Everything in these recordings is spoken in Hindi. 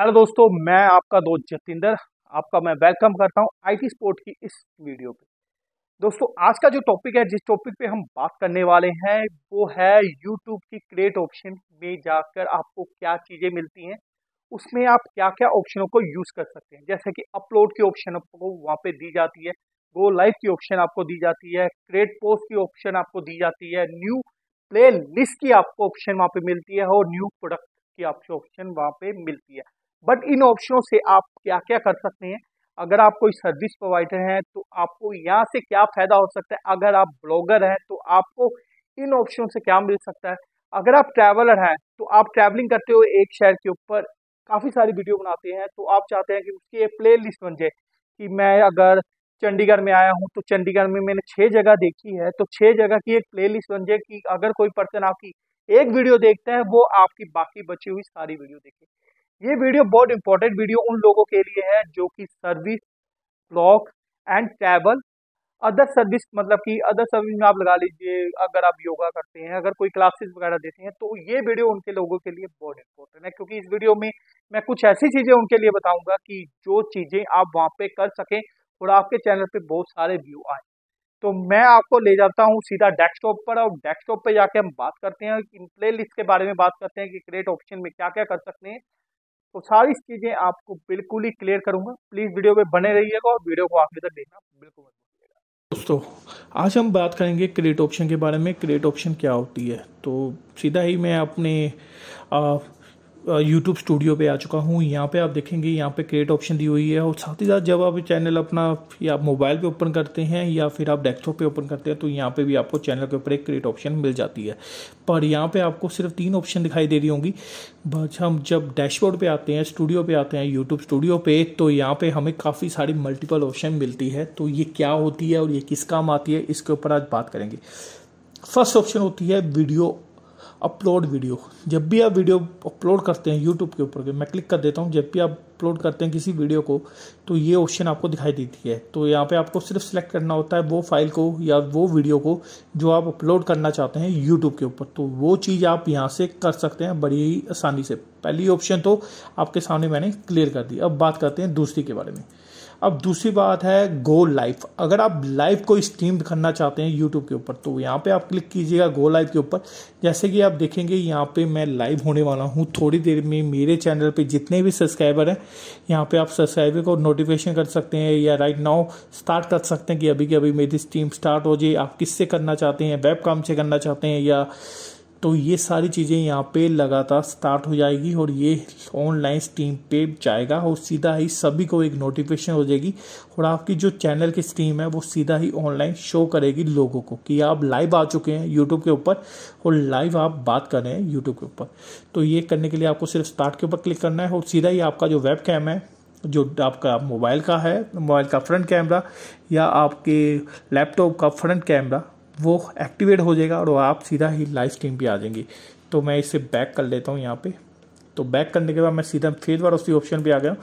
हेलो दोस्तों मैं आपका दोस्त जतिंदर आपका मैं वेलकम करता हूं आईटी स्पोर्ट की इस वीडियो पे दोस्तों आज का जो टॉपिक है जिस टॉपिक पे हम बात करने वाले हैं वो है यूट्यूब की क्रिएट ऑप्शन में जाकर आपको क्या चीज़ें मिलती हैं उसमें आप क्या क्या ऑप्शनों को यूज़ कर सकते हैं जैसे कि अपलोड की ऑप्शन आपको वहाँ पर दी जाती है गो लाइव की ऑप्शन आपको दी जाती है क्रिएट पोस्ट की ऑप्शन आपको दी जाती है न्यू प्ले लिस्ट की आपको ऑप्शन वहाँ पर मिलती है और न्यू प्रोडक्ट की आपको ऑप्शन वहाँ पर मिलती है बट इन ऑप्शनों से आप क्या क्या कर सकते हैं अगर आप कोई सर्विस प्रोवाइडर हैं तो आपको यहाँ से क्या फ़ायदा हो सकता है अगर आप ब्लॉगर हैं तो आपको इन ऑप्शनों से क्या मिल सकता है अगर आप ट्रैवलर हैं तो आप ट्रैवलिंग करते हुए एक शहर के ऊपर काफ़ी सारी वीडियो बनाते हैं तो आप चाहते हैं कि उसकी एक प्ले लिस्ट बन जाए कि मैं अगर चंडीगढ़ में आया हूँ तो चंडीगढ़ में मैंने छः जगह देखी है तो छः जगह की एक प्ले लिस्ट बन जाए कि अगर कोई पर्सन आपकी एक वीडियो देखता है वो आपकी बाकी बची हुई सारी वीडियो देखे ये वीडियो बहुत इंपॉर्टेंट वीडियो उन लोगों के लिए है जो कि service block and travel other service मतलब कि अदर सर्विस में आप लगा लीजिए अगर आप योगा करते हैं अगर कोई क्लासेस वगैरह देते हैं तो ये वीडियो उनके लोगों के लिए बहुत इंपॉर्टेंट है क्योंकि इस वीडियो में मैं कुछ ऐसी चीज़ें उनके लिए बताऊंगा कि जो चीज़ें आप वहां पे कर सकें और आपके चैनल पे बहुत सारे व्यू आए तो मैं आपको ले जाता हूँ सीधा डेस्कटॉप पर और डेस्कटॉप पर जाके हम बात करते हैं इन प्ले के बारे में बात करते हैं कि क्रिएट ऑप्शन में क्या क्या कर सकते हैं तो सारी चीज़ें आपको बिल्कुल ही क्लियर करूंगा प्लीज़ वीडियो में बने रहिएगा और वीडियो को आखिर तक देखना बिल्कुल दोस्तों आज हम बात करेंगे क्रेडिट ऑप्शन के बारे में क्रेडिट ऑप्शन क्या होती है तो सीधा ही मैं अपने यूट्यूब स्टूडियो पे आ चुका हूँ यहाँ पे आप देखेंगे यहाँ पे क्रिएट ऑप्शन दी हुई है और साथ ही साथ जब आप चैनल अपना या आप मोबाइल पे ओपन करते हैं या फिर आप डेस्कटॉप पे ओपन करते हैं तो यहाँ पे भी आपको चैनल के ऊपर एक क्रिएट ऑप्शन मिल जाती है पर यहाँ पे आपको सिर्फ तीन ऑप्शन दिखाई दे रही होंगी बस हम जब डैशबोर्ड पर आते हैं स्टूडियो पर आते हैं यूट्यूब स्टूडियो पर तो यहाँ पर हमें काफ़ी सारी मल्टीपल ऑप्शन मिलती है तो ये क्या होती है और ये किस काम आती है इसके ऊपर आज बात करेंगे फर्स्ट ऑप्शन होती है वीडियो अपलोड वीडियो जब भी आप वीडियो अपलोड करते हैं यूट्यूब के ऊपर मैं क्लिक कर देता हूँ जब भी आप अपलोड करते हैं किसी वीडियो को तो ये ऑप्शन आपको दिखाई देती है तो यहाँ पे आपको सिर्फ सेलेक्ट करना होता है वो फाइल को या वो वीडियो को जो आप अपलोड करना चाहते हैं यूट्यूब के ऊपर तो वो चीज़ आप यहाँ से कर सकते हैं बड़ी ही आसानी से पहली ऑप्शन तो आपके सामने मैंने क्लियर कर दी अब बात करते हैं दूसरी के बारे में अब दूसरी बात है गो लाइफ अगर आप लाइव को स्ट्रीम करना चाहते हैं यूट्यूब के ऊपर तो यहाँ पे आप क्लिक कीजिएगा गो लाइव के ऊपर जैसे कि आप देखेंगे यहाँ पे मैं लाइव होने वाला हूँ थोड़ी देर में मेरे चैनल पे जितने भी सब्सक्राइबर हैं यहाँ पे आप सब्सक्राइबर को नोटिफिकेशन कर सकते हैं या राइट नाउ स्टार्ट कर सकते हैं कि अभी की अभी मेरी स्ट्रीम स्टार्ट हो जाए आप किससे करना चाहते हैं वेब काम से करना चाहते हैं या तो ये सारी चीज़ें यहाँ पे लगातार स्टार्ट हो जाएगी और ये ऑनलाइन स्ट्रीम पे जाएगा और सीधा ही सभी को एक नोटिफिकेशन हो जाएगी और आपकी जो चैनल की स्ट्रीम है वो सीधा ही ऑनलाइन शो करेगी लोगों को कि आप लाइव आ चुके हैं यूट्यूब के ऊपर और लाइव आप बात कर रहे हैं यूट्यूब के ऊपर तो ये करने के लिए आपको सिर्फ स्टार्ट के ऊपर क्लिक करना है और सीधा ही आपका जो वेब है जो आपका मोबाइल का है मोबाइल का फ्रंट कैमरा या आपके लैपटॉप का फ्रंट कैमरा वो एक्टिवेट हो जाएगा और आप सीधा ही लाइव स्ट्रीम पे आ जाएंगे तो मैं इसे बैक कर लेता हूँ यहाँ पे तो बैक करने के बाद मैं सीधा फिर बार उसी ऑप्शन पे आ गया हूँ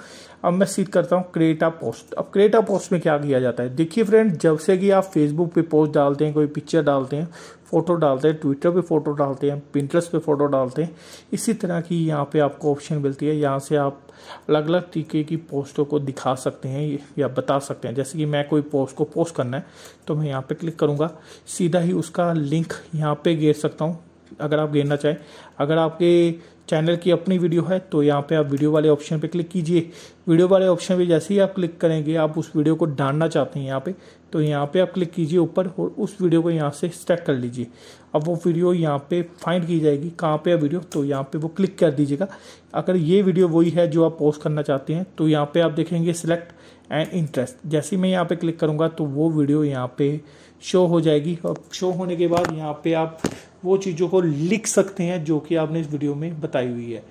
अब मैं सीध करता हूँ क्रिएटा पोस्ट अब क्रिएटा पोस्ट में क्या किया जाता है देखिए फ्रेंड जब से कि आप फेसबुक पे पोस्ट डालते हैं कोई पिक्चर डालते हैं फ़ोटो डालते हैं ट्विटर पे फ़ोटो डालते हैं पिंटरेस्ट पे फ़ोटो डालते हैं इसी तरह की यहाँ पे आपको ऑप्शन मिलती है यहाँ से आप अलग अलग तरीके की पोस्टों को दिखा सकते हैं या बता सकते हैं जैसे कि मैं कोई पोस्ट को पोस्ट करना है तो मैं यहाँ पर क्लिक करूँगा सीधा ही उसका लिंक यहाँ पर घेर सकता हूँ अगर आप गेरना चाहें अगर आपके चैनल की अपनी वीडियो है तो यहाँ पे आप वीडियो वाले ऑप्शन पे क्लिक कीजिए वीडियो वाले ऑप्शन पे जैसे ही आप क्लिक करेंगे आप उस वीडियो को डालना चाहते हैं यहाँ पे तो यहाँ पे आप क्लिक कीजिए ऊपर और उस वीडियो को यहाँ से स्टेक कर लीजिए अब वो वीडियो यहाँ पे फाइंड की जाएगी कहाँ पे है वीडियो तो यहाँ पे वो क्लिक कर दीजिएगा अगर ये वीडियो वही है जो आप पोस्ट करना चाहते हैं तो यहाँ पे आप देखेंगे सिलेक्ट एंड इंटरेस्ट जैसे ही मैं यहाँ पे क्लिक करूँगा तो वो वीडियो यहाँ पे शो हो जाएगी और शो होने के बाद यहाँ पे आप वो चीज़ों को लिख सकते हैं जो कि आपने इस वीडियो में बताई हुई है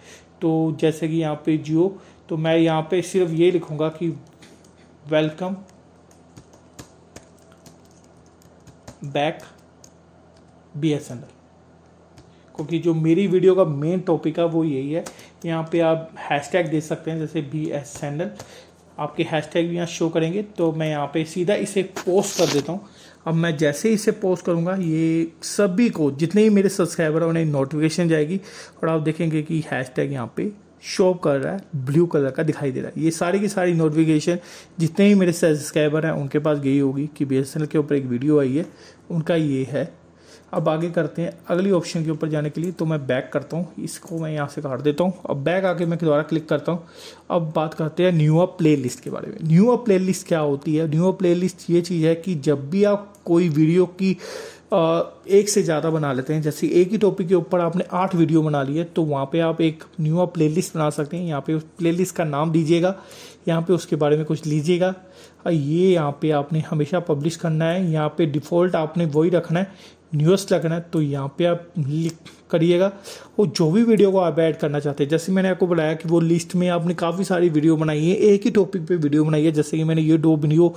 तो जैसे कि यहाँ पे जियो तो मैं यहाँ पे सिर्फ ये लिखूँगा कि welcome back B S N L क्योंकि जो मेरी वीडियो का मेन टॉपिक है वो यही है यहाँ पे आप हैशटैग दे सकते हैं जैसे बी एस एन एल आपके हैश टैग भी यहाँ शो करेंगे तो मैं यहाँ पे सीधा इसे पोस्ट कर देता हूँ अब मैं जैसे ही इसे पोस्ट करूँगा ये सभी को जितने भी मेरे सब्सक्राइबर हैं उन्हें नोटिफिकेशन जाएगी और आप देखेंगे कि हैश टैग यहाँ पर शो कर रहा है ब्लू कलर का दिखाई दे रहा है ये सारी की सारी नोटिफिकेशन जितने भी मेरे सब्सक्राइबर हैं उनके पास गई होगी कि बी के ऊपर एक वीडियो आई है उनका ये है अब आगे करते हैं अगली ऑप्शन के ऊपर जाने के लिए तो मैं बैक करता हूँ इसको मैं यहाँ से काट देता हूँ अब बैक आके मैं दोबारा क्लिक करता हूँ अब बात करते हैं अप प्ले लिस्ट के बारे में अप प्ले लिस्ट क्या होती है अप प्ले लिस्ट ये चीज़ है कि जब भी आप कोई वीडियो की एक से ज़्यादा बना लेते हैं जैसे एक ही टॉपिक के ऊपर आपने आठ वीडियो बना ली है तो वहाँ पे आप एक न्यू प्ले बना सकते हैं यहाँ पे उस प्ले का नाम दीजिएगा यहाँ पे उसके बारे में कुछ लीजिएगा ये यहाँ पे आपने हमेशा पब्लिश करना है यहाँ पे डिफ़ॉल्ट आपने वही रखना है न्यूएस्ट लगना है तो यहाँ पे आप लिख करिएगा और जो भी वीडियो को आप ऐड करना चाहते हैं जैसे मैंने आपको बताया कि वो लिस्ट में आपने काफ़ी सारी वीडियो बनाई है एक ही टॉपिक पे वीडियो बनाई है जैसे कि मैंने ये दो वीडियो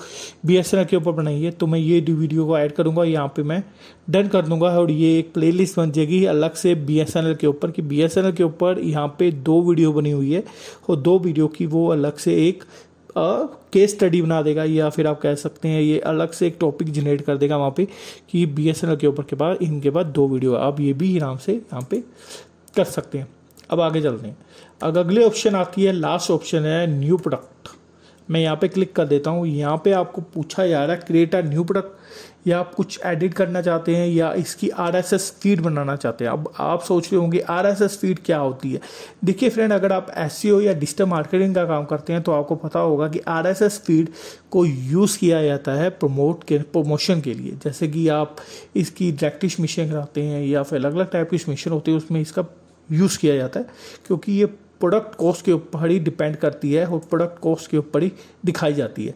बी के ऊपर बनाई है तो मैं ये वीडियो को ऐड करूँगा यहाँ पर मैं डन कर दूंगा और ये एक प्ले बन जाएगी अलग से बी के ऊपर कि बी के ऊपर यहाँ पर दो वीडियो बनी हुई है और दो वीडियो की वो अलग से एक केस स्टडी बना देगा या फिर आप कह सकते हैं ये अलग से एक टॉपिक जनरेट कर देगा वहाँ पे कि बी एस एन एल के ऊपर के बाद इनके बाद दो वीडियो आप ये भी आराम से यहाँ पे कर सकते हैं अब आगे चलते हैं अब अगले ऑप्शन आती है लास्ट ऑप्शन है न्यू प्रोडक्ट मैं यहाँ पे क्लिक कर देता हूँ यहाँ पे आपको पूछा जा रहा है क्रिएट अ न्यू प्रोडक्ट या आप कुछ एडिट करना चाहते हैं या इसकी आर एस एस फीड बनाना चाहते हैं अब आप सोच रहे होंगे आर एस एस फीड क्या होती है देखिए फ्रेंड अगर आप एस सी ओ या डिजिटल मार्केटिंग का काम करते हैं तो आपको पता होगा कि आर एस एस फीड को यूज़ किया जाता है प्रमोट के प्रमोशन के लिए जैसे कि आप इसकी डायरेक्टिश मिशन कराते हैं या फिर अलग अलग टाइप की मिशन होती है उसमें इसका यूज़ किया जाता है क्योंकि ये प्रोडक्ट कॉस्ट के ऊपर ही डिपेंड करती है और प्रोडक्ट कॉस्ट के ऊपर ही दिखाई जाती है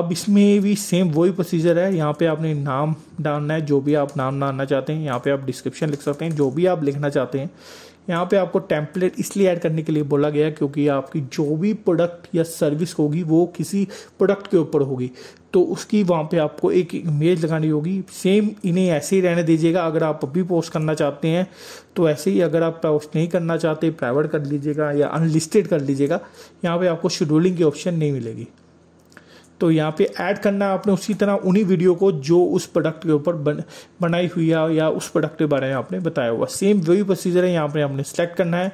अब इसमें भी सेम वही प्रोसीजर है यहाँ पे आपने नाम डालना है जो भी आप नाम डालना चाहते हैं यहाँ पे आप डिस्क्रिप्शन लिख सकते हैं जो भी आप लिखना चाहते हैं यहाँ पे आपको टेम्पलेट इसलिए ऐड करने के लिए बोला गया क्योंकि आपकी जो भी प्रोडक्ट या सर्विस होगी वो किसी प्रोडक्ट के ऊपर होगी तो उसकी वहाँ पे आपको एक इमेज लगानी होगी सेम इन्हें ऐसे ही रहने दीजिएगा अगर आप अभी पोस्ट करना चाहते हैं तो ऐसे ही अगर आप पोस्ट नहीं करना चाहते प्राइवेट कर लीजिएगा या अनलिस्टेड कर लीजिएगा यहाँ पर आपको शेड्यूलिंग की ऑप्शन नहीं मिलेगी तो यहाँ पे ऐड करना आपने उसी तरह उन्हीं वीडियो को जो उस प्रोडक्ट के ऊपर बन, बनाई हुई है या उस प्रोडक्ट के बारे में आपने बताया हुआ सेम वही प्रोसीजर है यहाँ पे आपने सेलेक्ट करना है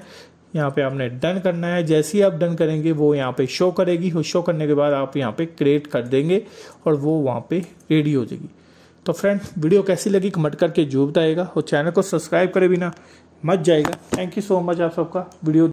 यहाँ पे आपने डन करना है जैसे ही आप डन करेंगे वो यहाँ पे शो करेगी और शो करने के बाद आप यहाँ पे क्रिएट कर देंगे और वो वहाँ पे रेडी हो जाएगी तो फ्रेंड वीडियो कैसी लगी कमेंट करके जो बताएगा और चैनल को सब्सक्राइब करे बिना मत जाएगा थैंक यू सो मच आप सबका वीडियो